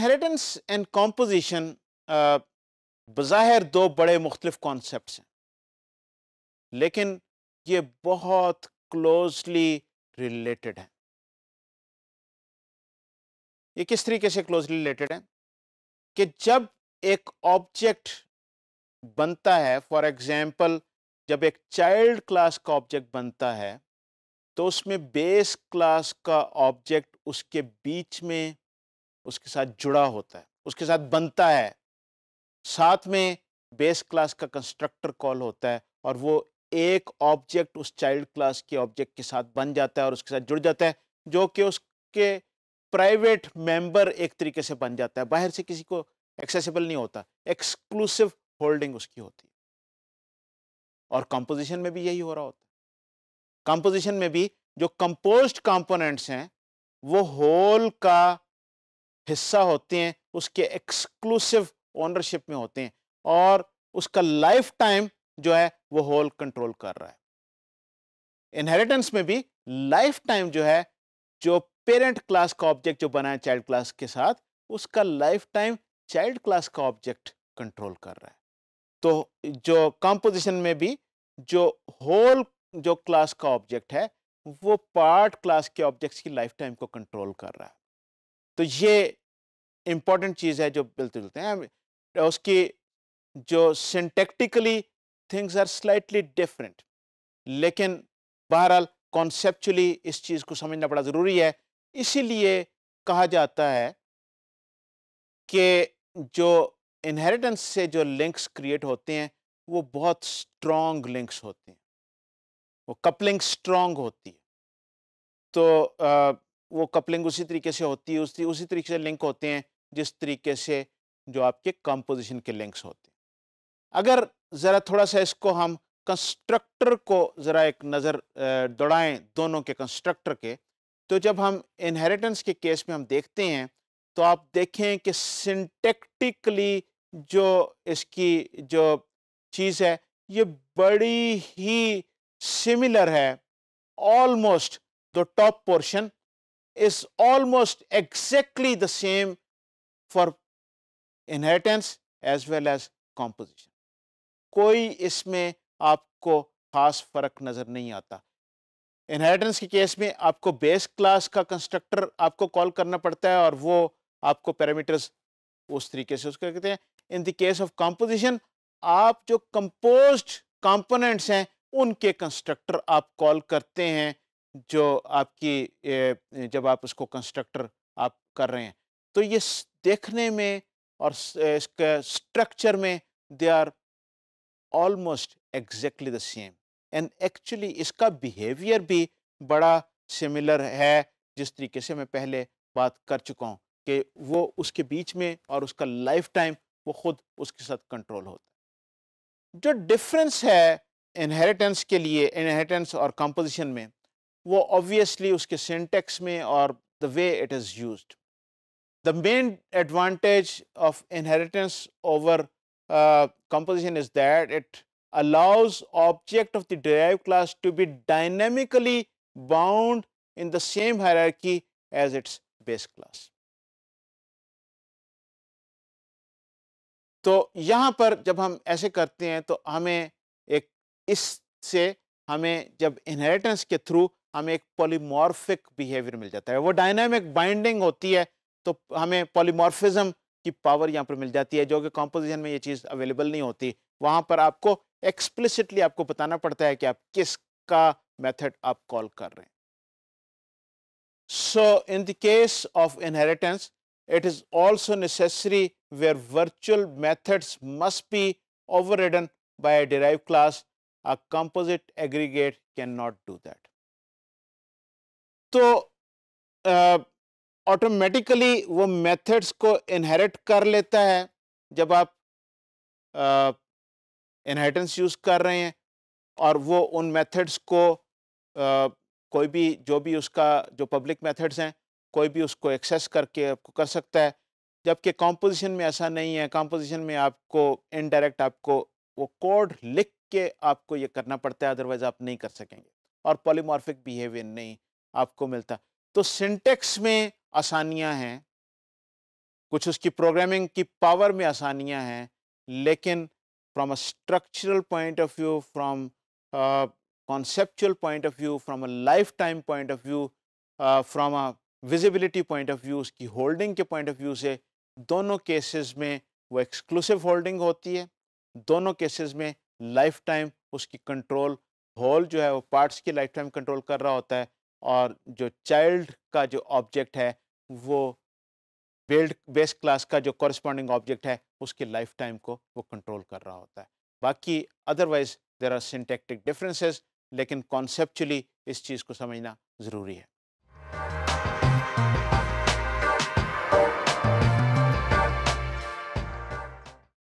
Inheritance and composition बज़ाहिर दो बड़े मुख्तलिफ कॉन्सेप्ट हैं लेकिन ये बहुत क्लोजली रिलेटेड हैं ये किस तरीके से क्लोजली रिलेटेड हैं कि जब एक ऑब्जेक्ट बनता है फॉर एग्जांपल जब एक चाइल्ड क्लास का ऑब्जेक्ट बनता है तो उसमें बेस क्लास का ऑब्जेक्ट उसके बीच में उसके साथ जुड़ा होता है उसके साथ बनता है साथ में बेस क्लास का कंस्ट्रक्टर कॉल होता है और वो एक ऑब्जेक्ट उस चाइल्ड क्लास के ऑब्जेक्ट के साथ बन जाता है और उसके साथ जुड़ जाता है जो कि उसके प्राइवेट मेंबर एक तरीके से बन जाता है बाहर से किसी को एक्सेसिबल नहीं होता एक्सक्लूसिव होल्डिंग उसकी होती है और कंपोजिशन में भी यही हो रहा होता है कंपोजिशन में भी जो कंपोज्ड कंपोनेंट्स हैं वो होल का हिस्सा होते हैं उसके एक्सक्लूसिव ओनरशिप में होते हैं और उसका लाइफ टाइम जो है वो होल कंट्रोल कर रहा है इनहेरिटेंस में भी लाइफ टाइम जो है जो पेरेंट क्लास का ऑब्जेक्ट जो बना है चाइल्ड क्लास के साथ उसका लाइफ टाइम चाइल्ड क्लास का ऑब्जेक्ट कंट्रोल कर रहा है तो जो कंपोजिशन में भी जो होल जो क्लास का ऑब्जेक्ट है वो पार्ट क्लास के ऑब्जेक्ट्स की लाइफ टाइम को कंट्रोल कर रहा है तो ये इम्पॉर्टेंट चीज़ है जो मिलते जुलते हैं उसकी जो syntactically things are slightly different लेकिन बहरहाल कॉन्सेप्चुअली इस चीज़ को समझना बड़ा ज़रूरी है इसीलिए कहा जाता है कि जो इनहेरिटेंस से जो लिंक्स क्रिएट होते हैं वो बहुत स्ट्रॉन्ग लिंक्स होते हैं वो कपलिंग स्ट्रॉन्ग होती है तो वो कपलिंग उसी तरीके से होती है उसी उसी तरीके से लिंक होते हैं जिस तरीके से जो आपके कंपोजिशन के लिंक्स होते हैं अगर ज़रा थोड़ा सा इसको हम कंस्ट्रक्टर को ज़रा एक नज़र दौड़ाएँ दोनों के कंस्ट्रक्टर के तो जब हम इनहेरिटेंस के केस में हम देखते हैं तो आप देखें कि सिंटेक्टिकली जो इसकी जो चीज़ है ये बड़ी ही सिमिलर है almost the top portion is almost exactly the same for inheritance as well as composition. कोई इसमें आपको खास फर्क नज़र नहीं आता इनहेरिटेंस के केस में आपको बेस क्लास का कंस्ट्रक्टर आपको कॉल करना पड़ता है और वो आपको पैरामीटर्स उस तरीके से उसका कहते हैं in the case of composition आप जो कंपोज्ड कंपोनेंट्स हैं उनके कंस्ट्रक्टर आप कॉल करते हैं जो आपकी जब आप उसको कंस्ट्रक्टर आप कर रहे हैं तो ये देखने में और इसके स्ट्रक्चर में they are almost exactly the same and actually इसका बिहेवियर भी बड़ा सिमिलर है जिस तरीके से मैं पहले बात कर चुका हूँ कि वो उसके बीच में और उसका लाइफ टाइम वो खुद उसके साथ कंट्रोल होता है जो डिफरेंस है इनहेरिटेंस के लिए इनहेरिटेंस और कंपोजिशन में वो ऑब्वियसली उसके सिंटेक्स में और the way it is use the main advantage of inheritance over composition is that it allows object of the derive class to be dynamically bound in the same hierarchy as its base class तो यहाँ पर जब हम ऐसे करते हैं तो हमें एक इससे हमें जब इनहेरिटेंस के थ्रू हमें एक पॉलीमॉर्फिक बिहेवियर मिल जाता है वो डायनामिक बाइंडिंग होती है तो हमें पॉलीमॉर्फिज्म की पावर यहाँ पर मिल जाती है जो कि कॉम्पोजिशन में ये चीज़ अवेलेबल नहीं होती वहाँ पर आपको एक्सप्लिसिटली आपको बताना पड़ता है कि आप किस का मेथड आप कॉल कर रहे हैं so in the case of inheritance it is also necessary where virtual methods must be overridden by derive class a composite aggregate can not do that तो ऑटोमेटिकली वो मेथड्स को inherit कर लेता है जब आप इनहेरिटेंस यूज़ कर रहे हैं और वो उन मेथड्स को uh, कोई भी जो भी उसका जो पब्लिक मेथड्स हैं कोई भी उसको एक्सेस करके आपको कर सकता है जबकि कॉम्पोजिशन में ऐसा नहीं है कॉम्पोजिशन में आपको इनडायरेक्ट आपको वो कोड लिख के आपको ये करना पड़ता है अदरवाइज़ आप नहीं कर सकेंगे और पॉलीमॉर्फिक बिहेवियर नहीं आपको मिलता तो सिंटेक्स में आसानियां हैं कुछ उसकी प्रोग्रामिंग की पावर में आसानियां हैं लेकिन from a structural point of view from conceptual point of view from a lifetime point of view from a visibility point of view उसकी होल्डिंग के पॉइंट ऑफ व्यू से दोनों केसेस में वो एक्सक्लूसिव होल्डिंग होती है दोनों cases में लाइफ टाइम उसकी कंट्रोल होल जो है वो पार्ट्स की लाइफ टाइम कंट्रोल कर रहा होता है और जो चाइल्ड का जो ऑब्जेक्ट है वो बेल्ड बेस्ट क्लास का जो कॉरस्पॉन्डिंग ऑब्जेक्ट है उसके लाइफ टाइम को वो कंट्रोल कर रहा होता है बाकी otherwise there are syntactic differences लेकिन कॉन्सेप्चुअली इस चीज़ को समझना ज़रूरी है